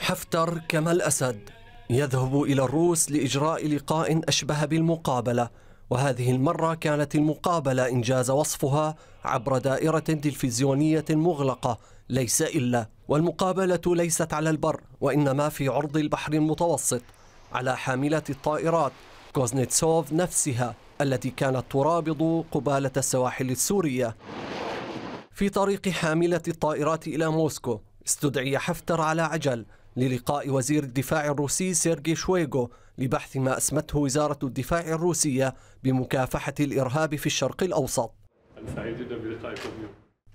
حفتر كما الأسد يذهب إلى الروس لإجراء لقاء أشبه بالمقابلة وهذه المرة كانت المقابلة إنجاز وصفها عبر دائرة تلفزيونية مغلقة ليس إلا والمقابلة ليست على البر وإنما في عرض البحر المتوسط على حاملة الطائرات كوزنيتسوف نفسها التي كانت ترابض قبالة السواحل السورية في طريق حاملة الطائرات إلى موسكو استدعي حفتر على عجل للقاء وزير الدفاع الروسي سيرجي شويغو لبحث ما أسمته وزارة الدفاع الروسية بمكافحة الإرهاب في الشرق الأوسط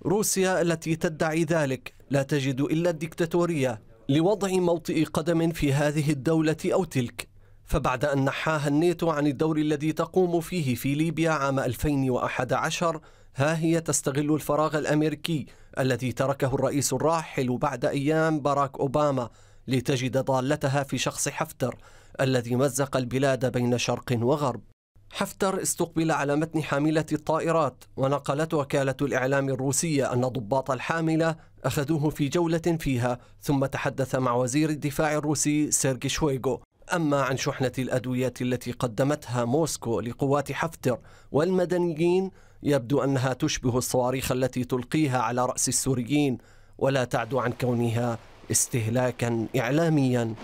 روسيا التي تدعي ذلك لا تجد إلا الدكتاتورية لوضع موطئ قدم في هذه الدولة أو تلك فبعد أن نحاها الناتو عن الدور الذي تقوم فيه في ليبيا عام 2011 ها هي تستغل الفراغ الامريكي الذي تركه الرئيس الراحل بعد ايام باراك اوباما لتجد ضالتها في شخص حفتر الذي مزق البلاد بين شرق وغرب. حفتر استقبل على متن حاملة الطائرات ونقلت وكالة الإعلام الروسية أن ضباط الحاملة أخذوه في جولة فيها ثم تحدث مع وزير الدفاع الروسي سيرجي شويغو أما عن شحنة الأدوية التي قدمتها موسكو لقوات حفتر والمدنيين يبدو أنها تشبه الصواريخ التي تلقيها على رأس السوريين ولا تعد عن كونها استهلاكا إعلاميا